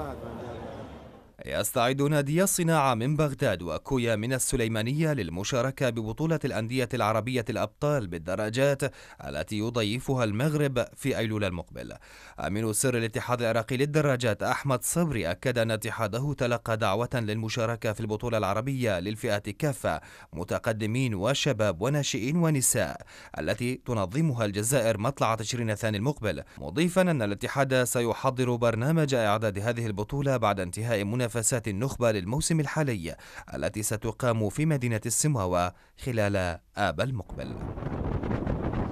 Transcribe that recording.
bad bence. يستعد نادي الصناعة من بغداد وكويا من السليمانية للمشاركة ببطولة الأندية العربية الأبطال بالدرجات التي يضيفها المغرب في أيلول المقبل أمين سر الاتحاد العراقي للدراجات أحمد صبري أكد أن اتحاده تلقى دعوة للمشاركة في البطولة العربية للفئات كافة متقدمين وشباب وناشئين ونساء التي تنظمها الجزائر مطلع تشرين الثاني المقبل مضيفا أن الاتحاد سيحضر برنامج إعداد هذه البطولة بعد انتهاء منافسة منافسات النخبة للموسم الحالي التي ستقام في مدينة السماوة خلال آب المقبل